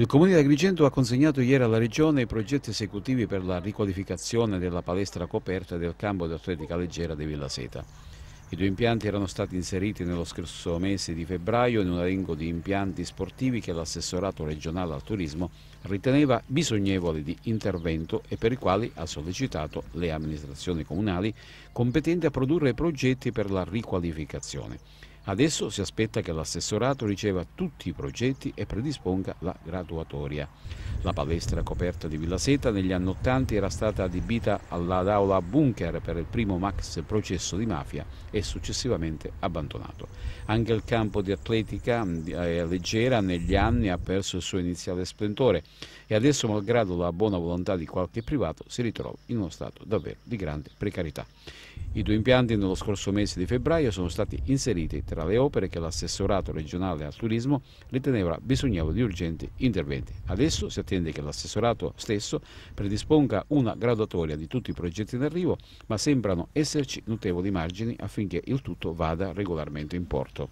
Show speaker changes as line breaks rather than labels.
Il Comune di Agrigento ha consegnato ieri alla Regione i progetti esecutivi per la riqualificazione della palestra coperta del campo di atletica leggera di Villa Seta. I due impianti erano stati inseriti nello scorso mese di febbraio in un elenco di impianti sportivi che l'assessorato regionale al turismo riteneva bisognevoli di intervento e per i quali ha sollecitato le amministrazioni comunali competenti a produrre progetti per la riqualificazione. Adesso si aspetta che l'assessorato riceva tutti i progetti e predisponga la graduatoria. La palestra coperta di Villa Seta negli anni 80 era stata adibita all'aula bunker per il primo max processo di mafia e successivamente abbandonato. Anche il campo di atletica eh, leggera negli anni ha perso il suo iniziale splendore e adesso malgrado la buona volontà di qualche privato si ritrova in uno stato davvero di grande precarietà. I due impianti nello scorso mese di febbraio sono stati inseriti tra le opere che l'assessorato regionale al turismo riteneva bisognava di urgenti interventi. Adesso si attende che l'assessorato stesso predisponga una graduatoria di tutti i progetti in arrivo, ma sembrano esserci notevoli margini affinché il tutto vada regolarmente in porto.